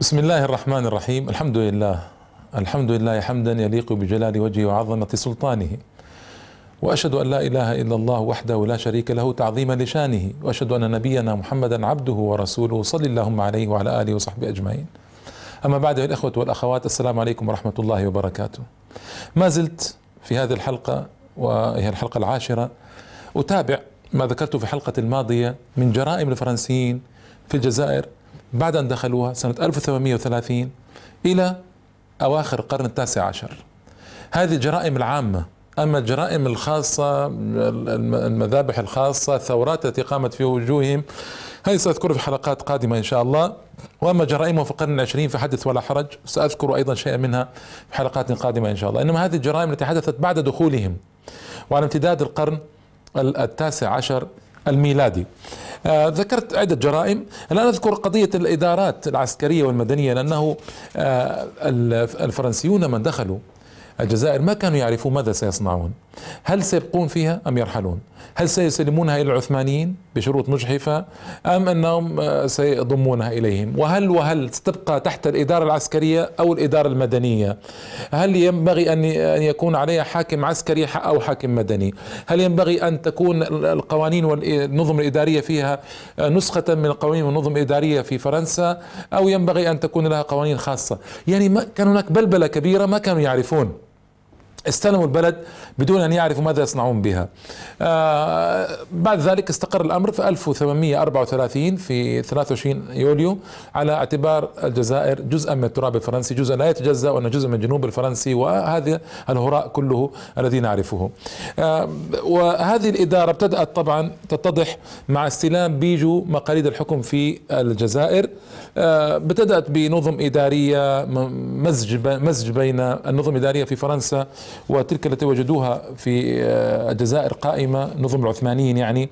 بسم الله الرحمن الرحيم الحمد لله الحمد لله حمدا يليق بجلال وجهه وعظمة سلطانه واشهد ان لا اله الا الله وحده لا شريك له تعظيما لشانه واشهد ان نبينا محمدا عبده ورسوله صلى اللهم عليه وعلى اله وصحبه اجمعين اما بعد يا الاخوه والاخوات السلام عليكم ورحمه الله وبركاته ما زلت في هذه الحلقه وهي الحلقه العاشره اتابع ما ذكرته في الحلقه الماضيه من جرائم الفرنسيين في الجزائر بعد أن دخلوها سنة 1830 إلى أواخر القرن التاسع عشر هذه الجرائم العامة أما الجرائم الخاصة المذابح الخاصة الثورات التي قامت في وجوههم هذه سأذكرها في حلقات قادمة إن شاء الله وأما جرائمه في القرن العشرين فحدث ولا حرج سأذكر أيضا شيئا منها في حلقات قادمة إن شاء الله إنما هذه الجرائم التي حدثت بعد دخولهم وعلى امتداد القرن التاسع عشر الميلادي آه، ذكرت عدة جرائم الآن أذكر قضية الإدارات العسكرية والمدنية لأنه آه، الفرنسيون من دخلوا الجزائر ما كانوا يعرفوا ماذا سيصنعون هل سيبقون فيها أم يرحلون هل سيسلمونها إلى العثمانيين بشروط مجحفة أم أنهم آه، سيضمونها إليهم وهل وهل ستبقى تحت الإدارة العسكرية أو الإدارة المدنية هل ينبغي أن يكون عليها حاكم عسكري أو حاكم مدني هل ينبغي أن تكون القوانين والنظم الإدارية فيها آه، نسخة من القوانين والنظم الإدارية في فرنسا أو ينبغي أن تكون لها قوانين خاصة يعني ما كان هناك بلبلة كبيرة ما كانوا يعرفون استلموا البلد بدون أن يعرفوا ماذا يصنعون بها آه، بعد ذلك استقر الأمر في 1834 في 23 يوليو على اعتبار الجزائر جزءا من التراب الفرنسي جزءا لا يتجزأ وأنه جزء من الجنوب الفرنسي وهذا الهراء كله الذي نعرفه آه، وهذه الإدارة ابتدأت طبعا تتضح مع استلام بيجو مقاليد الحكم في الجزائر آه، ابتدأت بنظم إدارية مزج, مزج بين النظم الإدارية في فرنسا وتلك التي وجدوها في آه، الجزائر قائمة نظم العثمانيين يعني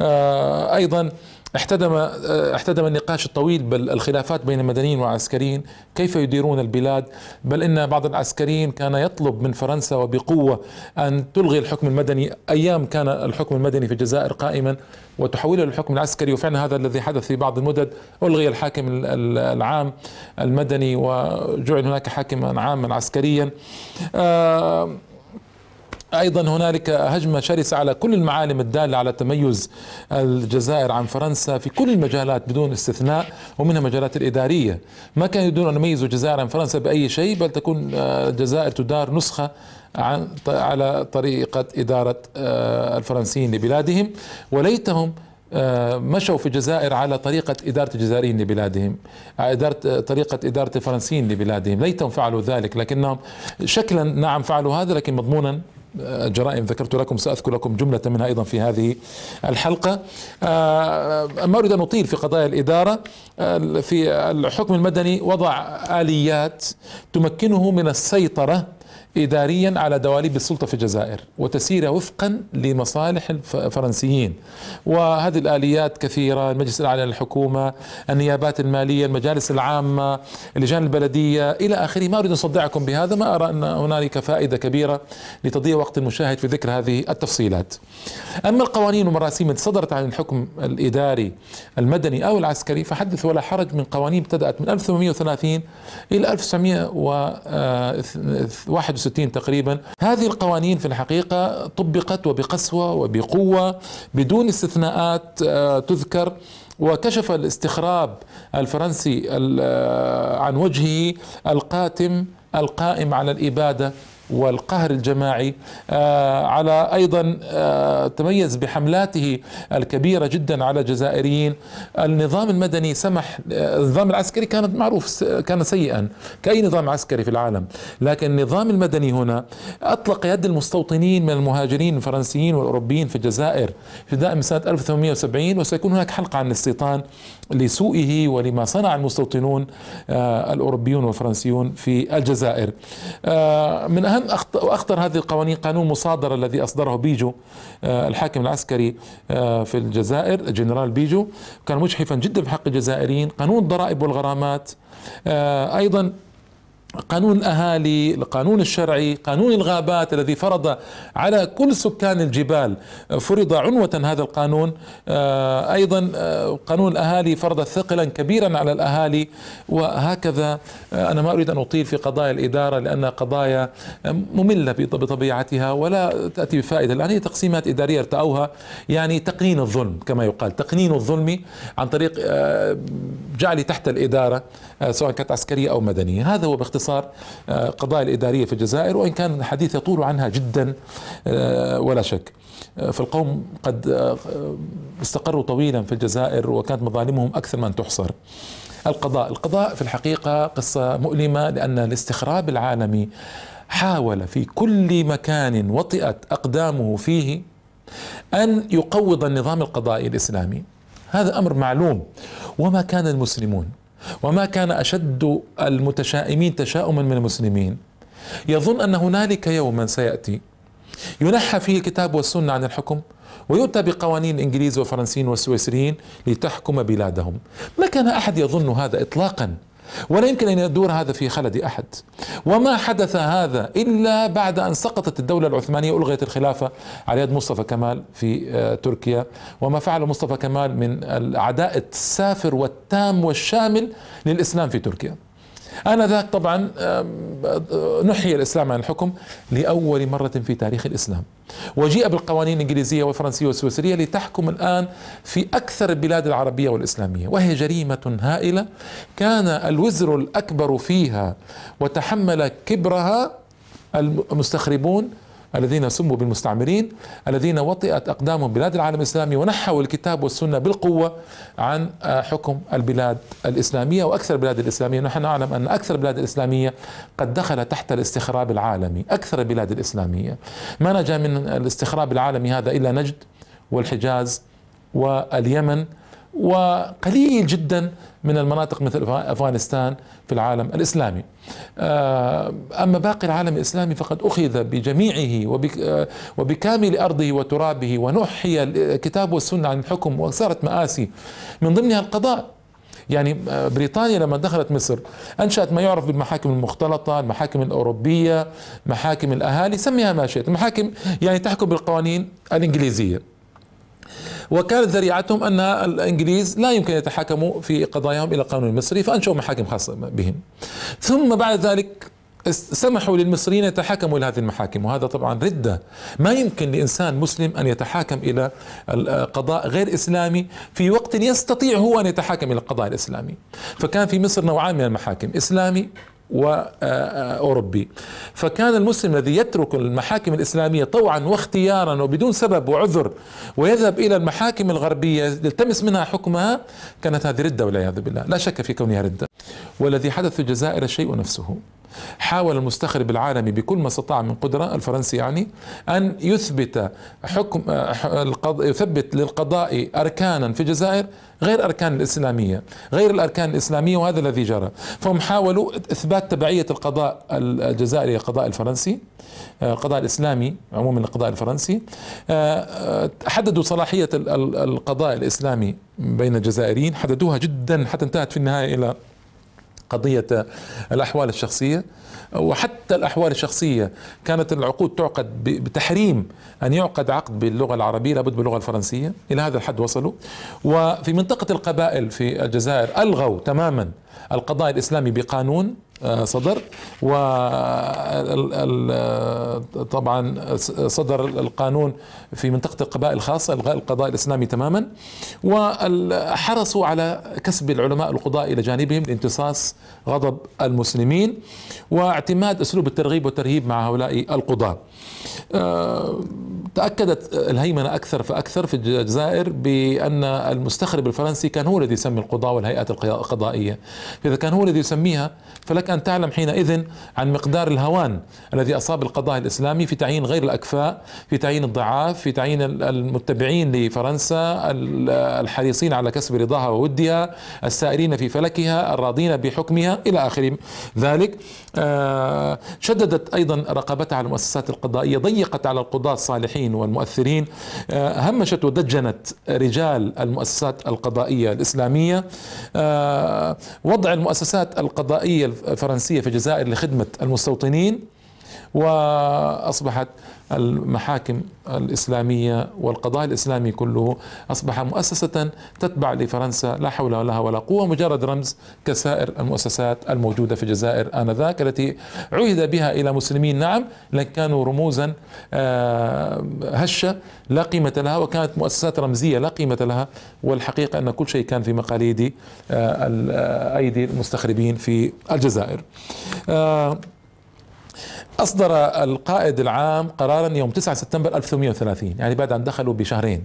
آه، أيضا احتدم آه، احتدم النقاش الطويل بل الخلافات بين المدنيين والعسكريين كيف يديرون البلاد بل ان بعض العسكريين كان يطلب من فرنسا وبقوه ان تلغي الحكم المدني ايام كان الحكم المدني في الجزائر قائما وتحويله للحكم العسكري وفعلا هذا الذي حدث في بعض المدد ألغي الحاكم العام المدني وجعل هناك حاكما عاما عسكريا آه ايضا هنالك هجمه شرسه على كل المعالم الداله على تميز الجزائر عن فرنسا في كل المجالات بدون استثناء ومنها المجالات الاداريه ما كانوا يريدون ان يميزوا الجزائر عن فرنسا باي شيء بل تكون آه، الجزائر تدار نسخه عن على طريقه اداره آه، الفرنسيين لبلادهم وليتهم آه، مشوا في الجزائر على طريقة إدارة الجزائريين لبلادهم إدارة طريقة إدارة الفرنسيين لبلادهم ليتهم فعلوا ذلك لكنهم شكلا نعم فعلوا هذا لكن مضمونا آه، جرائم ذكرت لكم سأذكر لكم جملة منها أيضا في هذه الحلقة آه، ما أريد أن أطيل في قضايا الإدارة آه، في الحكم المدني وضع آليات تمكنه من السيطرة إداريا على دواليب السلطة في الجزائر وتسير وفقا لمصالح الفرنسيين وهذه الآليات كثيرة المجلس الأعلى للحكومة النيابات المالية المجالس العامة اللجان البلدية إلى آخره ما أريد أن أصدعكم بهذا ما أرى أن هنالك فائدة كبيرة لتضييع وقت المشاهد في ذكر هذه التفصيلات أما القوانين والمراسيم التي صدرت عن الحكم الإداري المدني أو العسكري فحدث ولا حرج من قوانين ابتدأت من 1830 إلى 1931 65 تقريبا هذه القوانين في الحقيقة طبقت وبقسوة وبقوة بدون استثناءات آه، تذكر وكشف الاستخراب الفرنسي آه، عن وجهه القاتم القائم على الإبادة والقهر الجماعي آه، على أيضا آه، تميز بحملاته الكبيرة جدا على الجزائريين النظام المدني سمح آه، النظام العسكري كان معروف كان سيئا كأي نظام عسكري في العالم لكن النظام المدني هنا أطلق يد المستوطنين من المهاجرين الفرنسيين والأوروبيين في الجزائر ابتداء من سنة 1870 وسيكون هناك حلقة عن الاستيطان لسوءه ولما صنع المستوطنون الأوروبيون والفرنسيون في الجزائر من أهم من أخطر هذه القوانين قانون مصادرة الذي أصدره بيجو آه، الحاكم العسكري آه، في الجزائر جنرال بيجو كان مجحفا جدا بحق الجزائريين قانون الضرائب والغرامات آه، أيضا قانون الاهالي، القانون الشرعي، قانون الغابات الذي فرض على كل سكان الجبال فرض عنوة هذا القانون، آه، ايضا آه، قانون الاهالي فرض ثقلا كبيرا على الاهالي وهكذا آه، انا ما اريد ان اطيل في قضايا الاداره لانها قضايا ممله بطبيعتها ولا تاتي بفائده، الان هي تقسيمات اداريه ارتأوها يعني تقنين الظلم كما يقال، تقنين الظلم عن طريق جعلي تحت الاداره سواء كانت عسكريه او مدنيه، هذا هو باختصار باختصار آه، قضايا الإدارية في الجزائر وإن كان الحديث يطول عنها جدا آه، ولا شك آه، فالقوم قد استقروا طويلا في الجزائر وكانت مظالمهم أكثر من تحصر القضاء القضاء في الحقيقة قصة مؤلمة لأن الاستخراب العالمي حاول في كل مكان وطئت أقدامه فيه أن يقوض النظام القضائي الإسلامي هذا أمر معلوم وما كان المسلمون وما كان أشد المتشائمين تشاؤما من المسلمين يظن أن هنالك يوما سيأتي ينحى فيه الكتاب والسنة عن الحكم ويؤتى بقوانين الإنجليز والفرنسيين والسويسريين لتحكم بلادهم ما كان أحد يظن هذا إطلاقا ولا يمكن أن يدور هذا في خلد أحد وما حدث هذا إلا بعد أن سقطت الدولة العثمانية ألغيت الخلافة على يد مصطفى كمال في آه، تركيا وما فعله مصطفى كمال من العداء السافر والتام والشامل للإسلام في تركيا آنذاك طبعا نحي الإسلام عن الحكم لأول مرة في تاريخ الإسلام وجيء بالقوانين الإنجليزية والفرنسية والسويسرية لتحكم الآن في أكثر البلاد العربية والإسلامية وهي جريمة هائلة كان الوزر الأكبر فيها وتحمل كبرها المستخربون الذين سموا بالمستعمرين الذين وطئت أقدامهم بلاد العالم الإسلامي ونحوا الكتاب والسنة بالقوة عن آه، حكم البلاد الإسلامية وأكثر البلاد الإسلامية نحن نعلم أن أكثر البلاد الإسلامية قد دخل تحت الاستخراب العالمي أكثر البلاد الإسلامية ما نجا من الاستخراب العالمي هذا إلا نجد والحجاز واليمن وقليل جدا من المناطق مثل افغانستان في العالم الاسلامي. آه، اما باقي العالم الاسلامي فقد اخذ بجميعه آه، وبكامل ارضه وترابه ونحي الكتاب والسنه عن الحكم وصارت مآسي من ضمنها القضاء يعني آه، بريطانيا لما دخلت مصر انشات ما يعرف بالمحاكم المختلطه، المحاكم الاوروبيه، محاكم الاهالي، سميها ما شئت، المحاكم يعني تحكم بالقوانين الانجليزيه. وكانت ذريعتهم أن الإنجليز لا يمكن يتحاكموا في قضاياهم إلى القانون المصري فأنشأوا محاكم خاصة بهم ثم بعد ذلك سمحوا للمصريين يتحاكموا الى هذه المحاكم وهذا طبعا رده ما يمكن لانسان مسلم ان يتحاكم الى قضاء غير اسلامي في وقت يستطيع هو ان يتحاكم الى القضاء الاسلامي فكان في مصر نوعان من المحاكم اسلامي وأوروبي فكان المسلم الذي يترك المحاكم الإسلامية طوعا واختيارا وبدون سبب وعذر ويذهب إلى المحاكم الغربية يلتمس منها حكمها كانت هذه ردة والعياذ بالله لا شك في كونها ردة والذي حدث في الجزائر شيء نفسه حاول المستخرب العالمي بكل ما استطاع من قدرة الفرنسي يعني أن يثبت حكم يثبت للقضاء أركانا في الجزائر غير أركان الإسلامية غير الأركان الإسلامية وهذا الذي جرى فهم حاولوا إثبات تبعية القضاء الجزائري القضاء الفرنسي القضاء الإسلامي عموما القضاء الفرنسي حددوا صلاحية القضاء الإسلامي بين الجزائريين حددوها جدا حتى انتهت في النهاية إلى قضية الأحوال الشخصية وحتى الأحوال الشخصية كانت العقود تعقد بتحريم أن يعقد عقد باللغة العربية لابد باللغة الفرنسية إلى هذا الحد وصلوا وفي منطقة القبائل في الجزائر ألغوا تماما القضاء الإسلامي بقانون صدر وطبعا صدر القانون في منطقة القبائل الخاصة إلغاء القضاء الإسلامي تماما وحرصوا على كسب العلماء القضاء إلى جانبهم لامتصاص غضب المسلمين واعتماد أسلوب الترغيب والترهيب مع هؤلاء القضاة آه، تأكدت الهيمنة أكثر فأكثر في الجزائر بأن المستخرب الفرنسي كان هو الذي يسمي القضاء والهيئات القضائية فإذا كان هو الذي يسميها فلك أن تعلم حينئذ عن مقدار الهوان الذي أصاب القضاء الإسلامي في تعيين غير الأكفاء في تعيين الضعاف في تعيين المتبعين لفرنسا الحريصين على كسب رضاها وودها السائرين في فلكها الراضين بحكمها إلى آخر ذلك آه، شددت أيضا رقابتها على المؤسسات القضائية ضيقت على القضاة الصالحين والمؤثرين آه، همشت ودجنت رجال المؤسسات القضائية الإسلامية آه، وضع المؤسسات القضائية الفرنسية في الجزائر لخدمة المستوطنين واصبحت المحاكم الإسلامية والقضاء الإسلامي كله أصبح مؤسسة تتبع لفرنسا لا حول لها ولا قوة مجرد رمز كسائر المؤسسات الموجودة في الجزائر آنذاك التي عهد بها إلى مسلمين نعم لكن كانوا رموزا آه، هشة لا قيمة لها وكانت مؤسسات رمزية لا قيمة لها والحقيقة أن كل شيء كان في مقاليد آه، آه، أيدي المستخربين في الجزائر أصدر القائد العام قرارا يوم 9 سبتمبر 1830 يعني بعد أن دخلوا بشهرين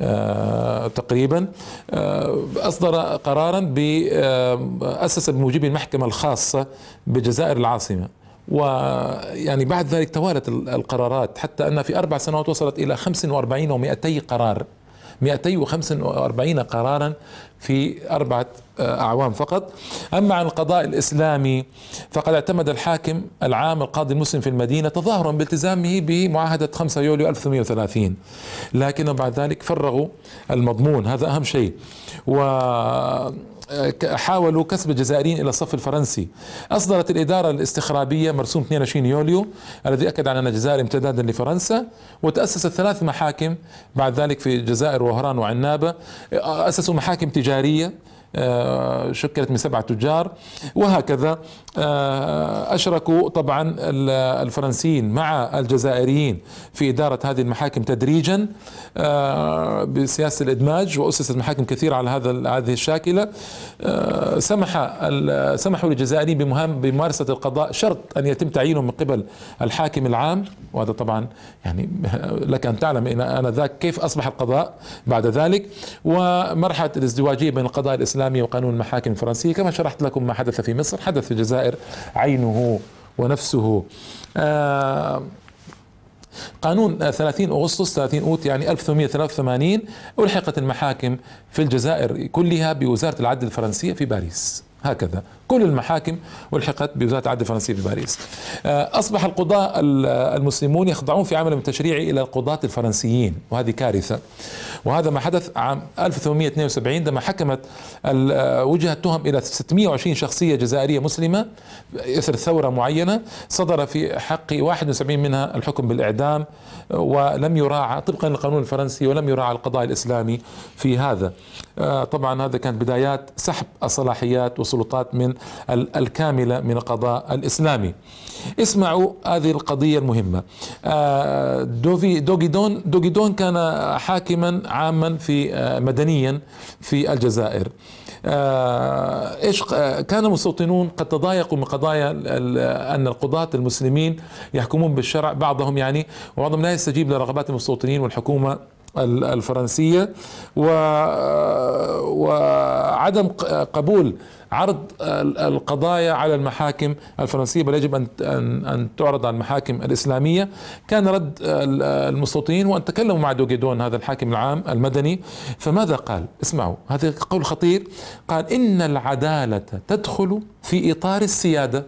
آه، تقريبا آه، أصدر قرارا آه، أسس بموجب المحكمة الخاصة بجزائر العاصمة ويعني بعد ذلك توالت القرارات حتى أن في أربع سنوات وصلت إلى 45 و200 قرار 245 قرارا في أربعة آه، أعوام فقط أما عن القضاء الإسلامي فقد اعتمد الحاكم العام القاضي المسلم في المدينة تظاهرا بالتزامه بمعاهدة 5 يوليو 1830 لكنهم بعد ذلك فرغوا المضمون هذا أهم شيء و حاولوا كسب الجزائريين إلى الصف الفرنسي أصدرت الإدارة الاستخرابية مرسوم 22 يوليو الذي أكد على أن الجزائر امتدادا لفرنسا وتأسست ثلاث محاكم بعد ذلك في الجزائر وهران وعنابة أسسوا محاكم تجارية آه، شكلت من سبعة تجار وهكذا آه، أشركوا طبعا الفرنسيين مع الجزائريين في إدارة هذه المحاكم تدريجا آه، بسياسة الإدماج وأسست محاكم كثيرة على هذا هذه الشاكلة سمح سمحوا للجزائريين بممارسة القضاء شرط أن يتم تعيينهم من قبل الحاكم العام وهذا طبعا يعني لك أن تعلم أنا ذاك كيف أصبح القضاء بعد ذلك ومرحلة الازدواجية بين القضاء الإسلامي الإسلامي وقانون المحاكم الفرنسية كما شرحت لكم ما حدث في مصر حدث في الجزائر عينه ونفسه آه، قانون 30 اغسطس 30 اوت يعني 1883 الحقت المحاكم في الجزائر كلها بوزاره العدل الفرنسيه في باريس هكذا كل المحاكم ولحقت بوزارة العدل الفرنسية بباريس آه، أصبح القضاة المسلمون يخضعون في عملهم التشريعي إلى القضاة الفرنسيين وهذه كارثة وهذا ما حدث عام 1872 عندما حكمت آه، وجهت تهم إلى 620 شخصية جزائرية مسلمة إثر ثورة معينة صدر في حق 71 منها الحكم بالإعدام آه، ولم يراعى طبقا للقانون الفرنسي ولم يراعى القضاء الإسلامي في هذا طبعا هذا كانت بدايات سحب الصلاحيات والسلطات من الكاملة من القضاء الإسلامي اسمعوا هذه القضية المهمة آه، دوفي دوغيدون دوغيدون كان حاكما عاما في آه، مدنيا في الجزائر آه، ايش كان المستوطنون قد تضايقوا من قضايا ان القضاة المسلمين يحكمون بالشرع بعضهم يعني وبعضهم لا يستجيب لرغبات المستوطنين والحكومة الفرنسية وعدم قبول عرض القضايا على المحاكم الفرنسية بل يجب أن أن تعرض على المحاكم الإسلامية كان رد المستوطنين وأن تكلموا مع دوغيدون هذا الحاكم العام المدني فماذا قال اسمعوا هذا قول خطير قال إن العدالة تدخل في إطار السيادة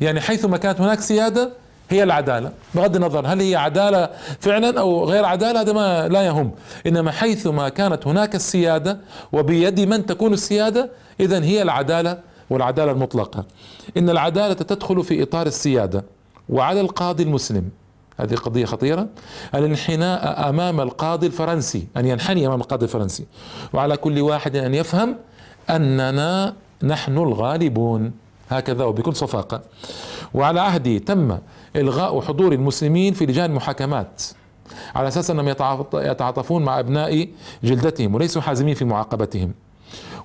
يعني حيثما كانت هناك سيادة هي العدالة بغض النظر هل هي عدالة فعلا أو غير عدالة هذا ما لا يهم إنما حيثما كانت هناك السيادة وبيد من تكون السيادة إذا هي العدالة والعدالة المطلقة إن العدالة تدخل في إطار السيادة وعلى القاضي المسلم هذه قضية خطيرة الانحناء أمام القاضي الفرنسي أن ينحني أمام القاضي الفرنسي وعلى كل واحد أن يفهم أننا نحن الغالبون هكذا وبكل صفاقة وعلى عهده تم إلغاء حضور المسلمين في لجان المحاكمات على أساس أنهم يتعاطفون مع أبناء جلدتهم وليسوا حازمين في معاقبتهم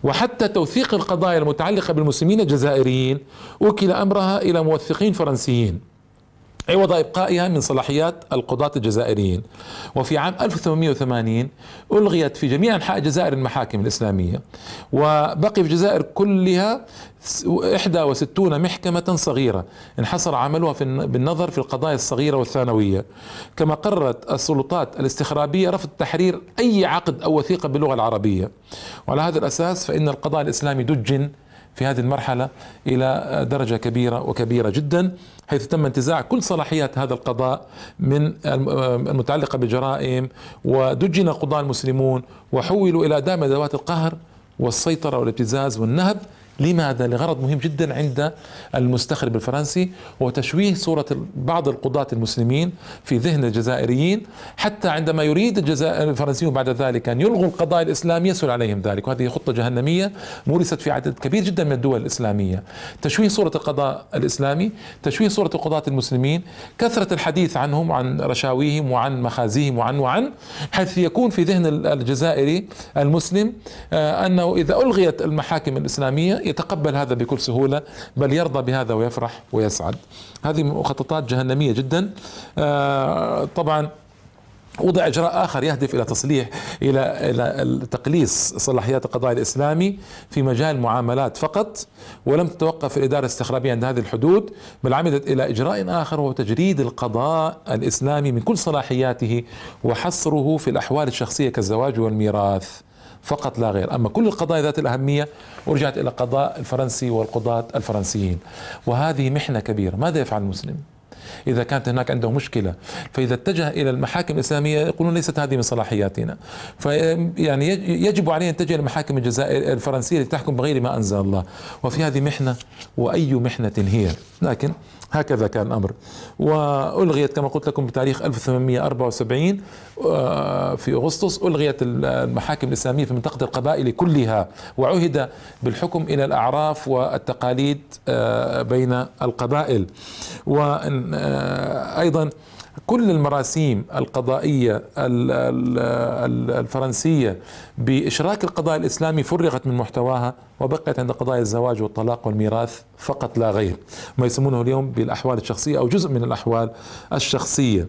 وحتى توثيق القضايا المتعلقة بالمسلمين الجزائريين وكل أمرها إلى موثقين فرنسيين عوض أيوة إبقائها طيب، من صلاحيات القضاة الجزائريين وفي عام 1880 ألغيت في جميع أنحاء الجزائر المحاكم الإسلامية وبقي في الجزائر كلها 61 محكمة صغيرة انحصر عملها في بالنظر في القضايا الصغيرة والثانوية كما قررت السلطات الاستخرابية رفض تحرير أي عقد أو وثيقة باللغة العربية وعلى هذا الأساس فإن القضاء الإسلامي دجن في هذه المرحلة إلى درجة كبيرة وكبيرة جدا حيث تم انتزاع كل صلاحيات هذا القضاء من المتعلقة بجرائم ودجن قضاة المسلمون وحولوا إلى دائما ذوات القهر والسيطرة والابتزاز والنهب لماذا؟ لغرض مهم جدا عند المستخرب الفرنسي هو تشويه صورة بعض القضاة المسلمين في ذهن الجزائريين حتى عندما يريد الجزائر الفرنسيون بعد ذلك أن يلغوا القضاء الإسلامي يسهل عليهم ذلك وهذه خطة جهنمية مورست في عدد كبير جدا من الدول الإسلامية تشويه صورة القضاء الإسلامي تشويه صورة القضاة المسلمين كثرة الحديث عنهم عن رشاويهم وعن مخازيهم وعن وعن حيث يكون في ذهن الجزائري المسلم آه، أنه إذا ألغيت المحاكم الإسلامية يتقبل هذا بكل سهولة بل يرضى بهذا ويفرح ويسعد هذه مخططات جهنمية جدا آه، طبعا وضع اجراء اخر يهدف الى تصليح الى الى تقليص صلاحيات القضاء الاسلامي في مجال المعاملات فقط ولم تتوقف الاداره الاستخرابيه عند هذه الحدود بل عمدت الى اجراء اخر وهو تجريد القضاء الاسلامي من كل صلاحياته وحصره في الاحوال الشخصيه كالزواج والميراث. فقط لا غير أما كل القضايا ذات الأهمية ورجعت إلى قضاء الفرنسي والقضاة الفرنسيين وهذه محنة كبيرة ماذا يفعل المسلم إذا كانت هناك عنده مشكلة فإذا اتجه إلى المحاكم الإسلامية يقولون ليست هذه من صلاحياتنا يعني يجب عليه أن تجه إلى المحاكم الجزائر الفرنسية لتحكم بغير ما أنزل الله وفي هذه محنة وأي محنة هي لكن هكذا كان الأمر وألغيت كما قلت لكم بتاريخ 1874 آه، في أغسطس ألغيت المحاكم الإسلامية في منطقة القبائل كلها وعهد بالحكم إلى الأعراف والتقاليد آه، بين القبائل وأيضا كل المراسيم القضائية الفرنسية بإشراك القضاء الإسلامي فرغت من محتواها وبقيت عند قضايا الزواج والطلاق والميراث فقط لا غير ما يسمونه اليوم بالأحوال الشخصية أو جزء من الأحوال الشخصية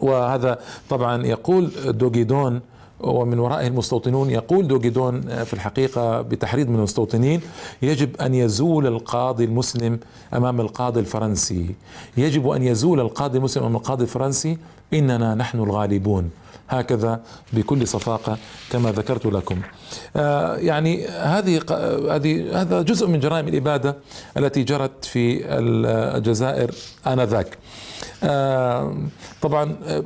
وهذا طبعا يقول دوغيدون ومن ورائه المستوطنون يقول دوغيدون آه، في الحقيقة بتحريض من المستوطنين يجب أن يزول القاضي المسلم أمام القاضي الفرنسي يجب أن يزول القاضي المسلم أمام القاضي الفرنسي إننا نحن الغالبون هكذا بكل صفاقه كما ذكرت لكم. آه، يعني هذه هذه هذا جزء من جرائم الاباده التي جرت في الجزائر انذاك. آه، طبعا آه،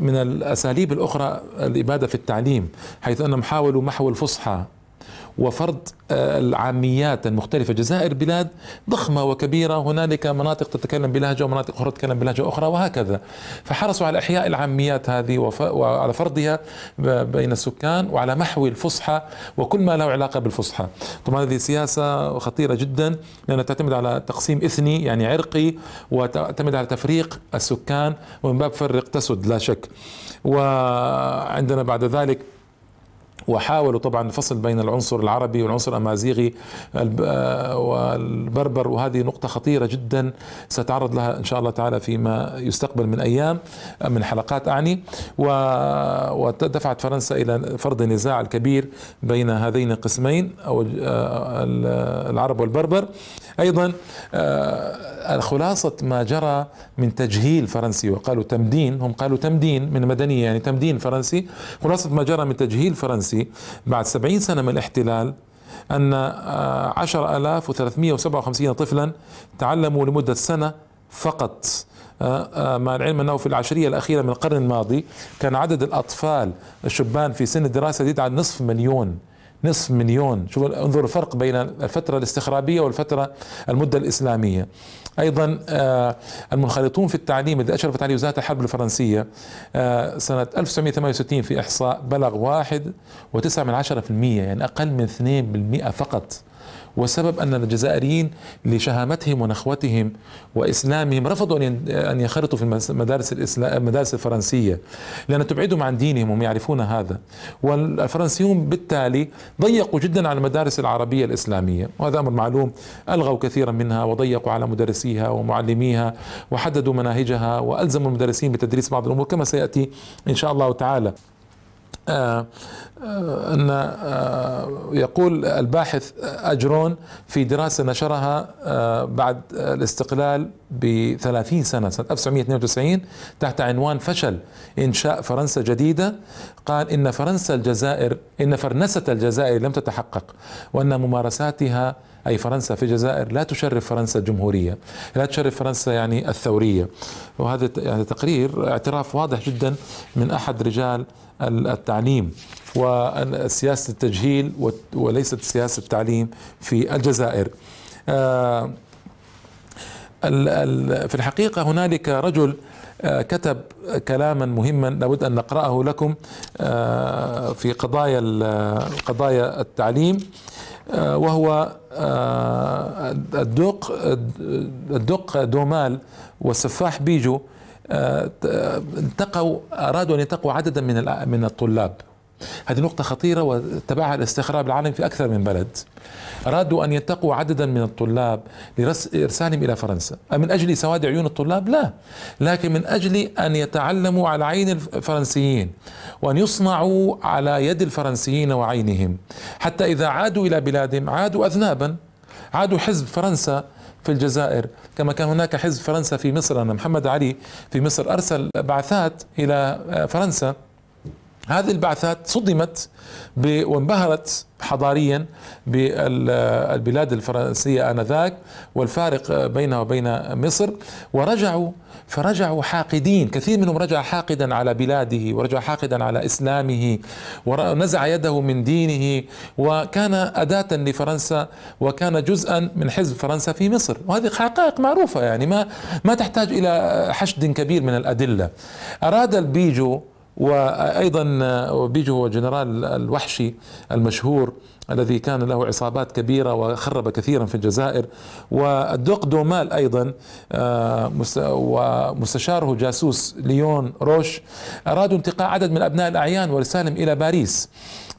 من الاساليب الاخرى الاباده في التعليم حيث انهم حاولوا محو الفصحى وفرض آه، العاميات المختلفة جزائر بلاد ضخمة وكبيرة هنالك مناطق تتكلم بلهجة ومناطق أخرى تتكلم بلهجة أخرى وهكذا فحرصوا على إحياء العاميات هذه وعلى فرضها بين السكان وعلى محو الفصحى وكل ما له علاقة بالفصحى طبعا هذه سياسة خطيرة جدا لأنها تعتمد على تقسيم إثني يعني عرقي وتعتمد على تفريق السكان ومن باب فرق تسد لا شك وعندنا بعد ذلك وحاولوا طبعا الفصل بين العنصر العربي والعنصر الأمازيغي آه، والبربر وهذه نقطة خطيرة جدا سأتعرض لها إن شاء الله تعالى فيما يستقبل من أيام من حلقات أعني ودفعت فرنسا إلى فرض النزاع الكبير بين هذين القسمين أو آه، العرب والبربر أيضا آه، خلاصة ما جرى من تجهيل فرنسي وقالوا تمدين هم قالوا تمدين من مدنية يعني تمدين فرنسي خلاصة ما جرى من تجهيل فرنسي التونسي بعد 70 سنة من الاحتلال أن 10357 آه، طفلا تعلموا لمدة سنة فقط آه، آه، مع العلم أنه في العشرية الأخيرة من القرن الماضي كان عدد الأطفال الشبان في سن الدراسة يزيد عن نصف مليون نصف مليون شوف انظر الفرق بين الفترة الاستخرابية والفترة المدة الإسلامية ايضا آه، المنخرطون في التعليم الذي اشرفت عليه وزاره الحرب الفرنسيه آه، سنه 1968 في احصاء بلغ 1.9 يعني اقل من 2% فقط والسبب أن الجزائريين لشهامتهم ونخوتهم وإسلامهم رفضوا أن ينخرطوا في المدارس المدارس الفرنسية لأن تبعدهم عن دينهم هم يعرفون هذا والفرنسيون بالتالي ضيقوا جدا على المدارس العربية الإسلامية وهذا أمر معلوم ألغوا كثيرا منها وضيقوا على مدرسيها ومعلميها وحددوا مناهجها وألزموا المدرسين بتدريس بعض الأمور كما سيأتي إن شاء الله تعالى آه، آه، أن آه، يقول الباحث أجرون في دراسة نشرها بعد الاستقلال ب 30 سنة سنة 1992 تحت عنوان فشل إنشاء فرنسا جديدة قال إن فرنسا الجزائر إن فرنسة الجزائر لم تتحقق وأن ممارساتها أي فرنسا في الجزائر لا تشرف فرنسا الجمهورية لا تشرف فرنسا يعني الثورية وهذا يعني تقرير اعتراف واضح جدا من أحد رجال التعليم وسياسة التجهيل وليست سياسة التعليم في الجزائر آه، في الحقيقة هنالك رجل آه، كتب كلاما مهما لابد أن نقرأه لكم آه، في قضايا قضايا التعليم وهو الدق الدق دومال والسفاح بيجو آه، انتقوا ارادوا ان ينتقوا عددا من من الطلاب هذه نقطة خطيرة وتبعها الاستخراب العالمي في أكثر من بلد أرادوا أن ينتقوا عددا من الطلاب لإرسالهم إلى فرنسا من أجل سواد عيون الطلاب لا لكن من أجل أن يتعلموا على عين الفرنسيين وأن يصنعوا على يد الفرنسيين وعينهم حتى إذا عادوا إلى بلادهم عادوا أذنابا عادوا حزب فرنسا في الجزائر كما كان هناك حزب فرنسا في مصر أنا محمد علي في مصر أرسل بعثات إلى آه، فرنسا هذه البعثات صدمت وانبهرت حضاريا بالبلاد الفرنسية آنذاك والفارق بينها وبين مصر ورجعوا فرجعوا حاقدين كثير منهم رجع حاقدا على بلاده ورجع حاقدا على إسلامه ونزع يده من دينه وكان أداة لفرنسا وكان جزءا من حزب فرنسا في مصر وهذه حقائق معروفة يعني ما, ما تحتاج إلى حشد كبير من الأدلة أراد البيجو وايضا آه، بيجو جنرال الوحشي المشهور الذي كان له عصابات كبيره وخرب كثيرا في الجزائر والدوق دومال ايضا آه، ومستشاره جاسوس ليون روش ارادوا انتقاء عدد من ابناء الاعيان وارسالهم الى باريس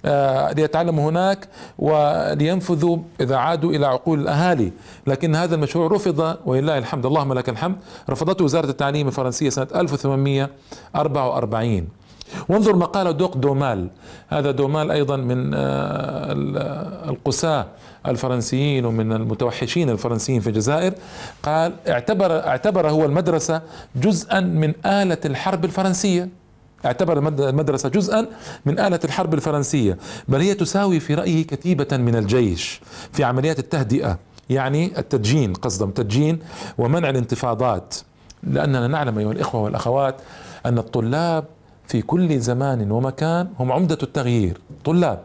آه، ليتعلموا هناك ولينفذوا اذا عادوا الى عقول الاهالي، لكن هذا المشروع رفض ولله الحمد اللهم لك الحمد، رفضته وزاره التعليم الفرنسيه سنه 1844 وانظر ما قال دوق دومال هذا دومال أيضا من آه، القساة الفرنسيين ومن المتوحشين الفرنسيين في الجزائر قال اعتبر اعتبر هو المدرسة جزءا من آلة الحرب الفرنسية اعتبر المدرسة جزءا من آلة الحرب الفرنسية بل هي تساوي في رأيه كتيبة من الجيش في عمليات التهدئة يعني التدجين قصدا تدجين ومنع الانتفاضات لأننا نعلم أيها الإخوة والأخوات أن الطلاب في كل زمان ومكان هم عمدة التغيير طلاب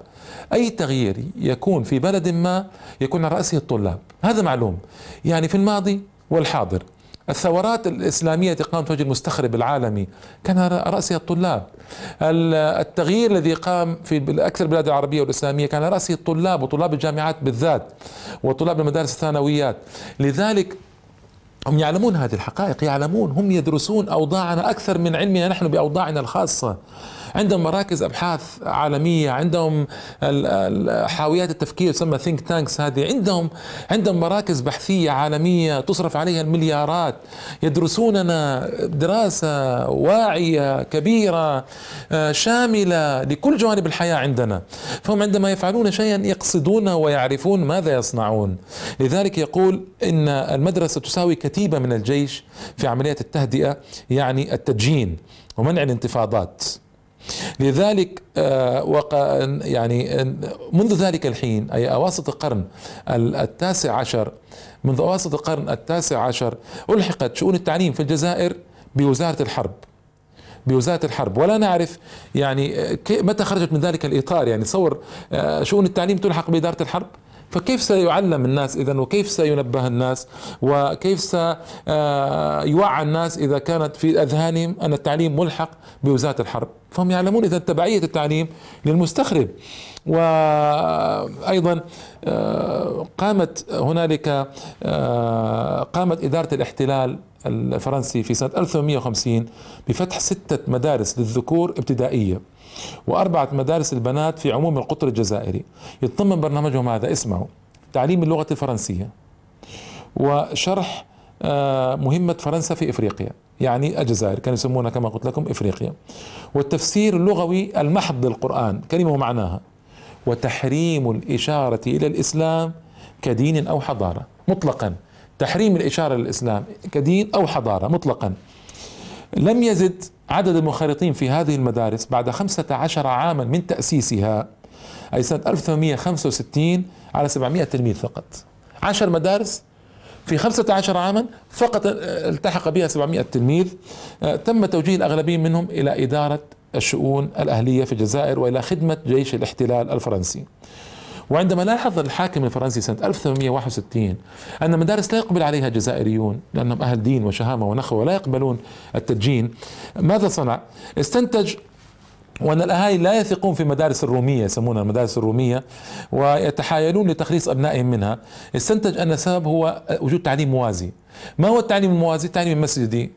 أي تغيير يكون في بلد ما يكون على رأسه الطلاب هذا معلوم يعني في الماضي والحاضر الثورات الإسلامية التي قامت وجه المستخرب العالمي كان على رأسها الطلاب التغيير الذي قام في أكثر البلاد العربية والإسلامية كان على رأسه الطلاب وطلاب الجامعات بالذات وطلاب المدارس الثانويات لذلك هم يعلمون هذه الحقائق يعلمون هم يدرسون أوضاعنا أكثر من علمنا نحن بأوضاعنا الخاصة عندهم مراكز ابحاث عالميه عندهم حاويات التفكير تسمى ثينك تانكس هذه عندهم عندهم مراكز بحثيه عالميه تصرف عليها المليارات يدرسوننا دراسه واعيه كبيره آه، شامله لكل جوانب الحياه عندنا فهم عندما يفعلون شيئا يقصدون ويعرفون ماذا يصنعون لذلك يقول ان المدرسه تساوي كتيبه من الجيش في عمليه التهدئه يعني التدجين ومنع الانتفاضات لذلك آه، يعني آه، منذ ذلك الحين أي أواسط القرن التاسع عشر منذ أواسط القرن التاسع عشر ألحقت شؤون التعليم في الجزائر بوزارة الحرب بوزاره الحرب ولا نعرف يعني آه، متى خرجت من ذلك الاطار يعني تصور شؤون التعليم تلحق باداره الحرب فكيف سيعلم الناس إذا وكيف سينبه الناس وكيف سيوعى آه، الناس إذا كانت في أذهانهم أن التعليم ملحق بوزارة الحرب فهم يعلمون إذا تبعية التعليم للمستخرب وأيضا آه، قامت هنالك آه، قامت إدارة الاحتلال الفرنسي في سنة 1850 بفتح ستة مدارس للذكور ابتدائية وأربعة مدارس البنات في عموم القطر الجزائري يتضمن برنامجهم هذا اسمه تعليم اللغة الفرنسية وشرح آه، مهمة فرنسا في إفريقيا يعني الجزائر كانوا يسمونها كما قلت لكم إفريقيا والتفسير اللغوي المحض للقرآن كلمة ومعناها وتحريم الإشارة إلى الإسلام كدين أو حضارة مطلقا تحريم الإشارة للإسلام كدين أو حضارة مطلقا لم يزد عدد المنخرطين في هذه المدارس بعد 15 عاما من تأسيسها أي سنة 1865 على 700 تلميذ فقط 10 مدارس في 15 عاما فقط التحق بها 700 تلميذ آه، تم توجيه الأغلبية منهم إلى إدارة الشؤون الأهلية في الجزائر وإلى خدمة جيش الاحتلال الفرنسي وعندما لاحظ الحاكم الفرنسي سنة 1861 أن مدارس لا يقبل عليها الجزائريون لأنهم أهل دين وشهامة ونخوة ولا يقبلون التدجين ماذا صنع؟ استنتج وأن الأهالي لا يثقون في مدارس الرومية يسمونها المدارس الرومية ويتحايلون لتخليص أبنائهم منها استنتج أن السبب هو وجود تعليم موازي ما هو التعليم الموازي؟ تعليم المسجدي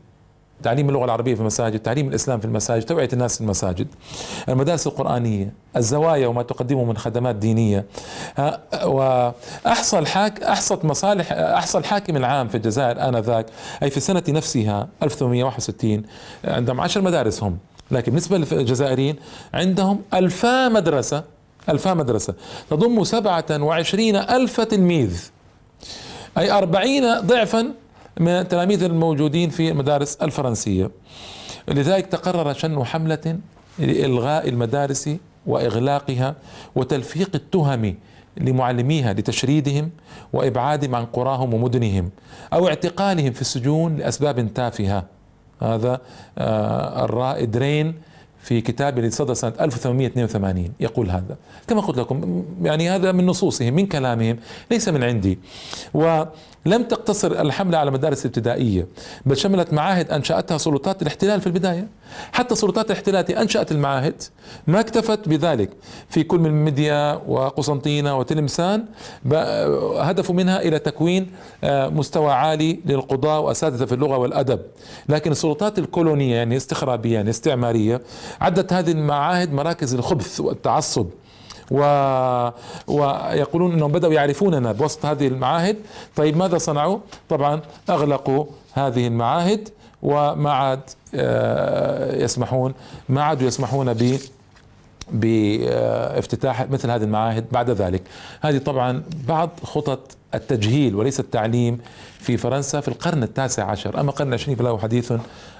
تعليم اللغة العربية في المساجد تعليم الإسلام في المساجد توعية الناس في المساجد المدارس القرآنية الزوايا وما تقدمه من خدمات دينية وأحصى الحاك أحصت مصالح أحصى الحاكم العام في الجزائر آنذاك أي في السنة نفسها 1861 عندهم عشر مدارس هم لكن بالنسبة للجزائريين عندهم ألفا مدرسة ألفا مدرسة تضم وعشرين ألف تلميذ أي أربعين ضعفا من التلاميذ الموجودين في المدارس الفرنسية لذلك تقرر شن حملة لإلغاء المدارس وإغلاقها وتلفيق التهم لمعلميها لتشريدهم وإبعادهم عن قراهم ومدنهم أو اعتقالهم في السجون لأسباب تافهة هذا آه، الرائد رين في كتابه الذي صدر سنة 1882 يقول هذا كما قلت لكم يعني هذا من نصوصهم من كلامهم ليس من عندي ولم تقتصر الحملة على مدارس ابتدائية بل شملت معاهد أنشأتها سلطات الاحتلال في البداية حتى سلطات الاحتلال أنشأت المعاهد ما اكتفت بذلك في كل من ميديا وقسنطينة وتلمسان هدفوا منها إلى تكوين آه، مستوى عالي للقضاة وأساتذة في اللغة والأدب لكن السلطات الكولونية يعني استخرابية يعني استعمارية عدت هذه المعاهد مراكز الخبث والتعصب و... ويقولون انهم بداوا يعرفوننا بوسط هذه المعاهد طيب ماذا صنعوا طبعا اغلقوا هذه المعاهد وما عاد آه، يسمحون ما عادوا يسمحون ب بافتتاح مثل هذه المعاهد بعد ذلك هذه طبعا بعض خطط التجهيل وليس التعليم في فرنسا في القرن التاسع عشر أما القرن العشرين فله حديث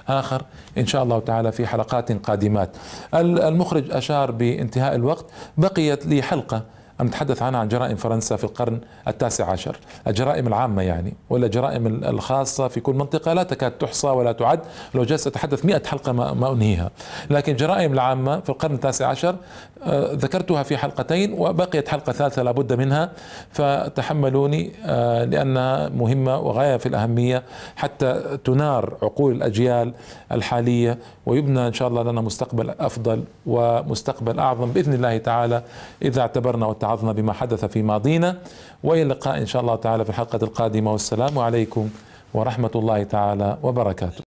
آخر إن شاء الله تعالى في حلقات قادمات المخرج أشار بانتهاء الوقت بقيت لي حلقة أنا نتحدث عنها عن جرائم فرنسا في القرن التاسع عشر الجرائم العامة يعني ولا جرائم الخاصة في كل منطقة لا تكاد تحصى ولا تعد لو جلست أتحدث مئة حلقة ما, ما أنهيها لكن الجرائم العامة في القرن التاسع عشر آه، ذكرتها في حلقتين وبقيت حلقة ثالثة لابد منها فتحملوني آه، لأنها مهمة وغاية في الأهمية حتى تنار عقول الأجيال الحالية ويبنى إن شاء الله لنا مستقبل أفضل ومستقبل أعظم بإذن الله تعالى إذا اعتبرنا وتعالى تعظنا بما حدث في ماضينا والى اللقاء ان شاء الله تعالى في الحلقه القادمه والسلام عليكم ورحمه الله تعالى وبركاته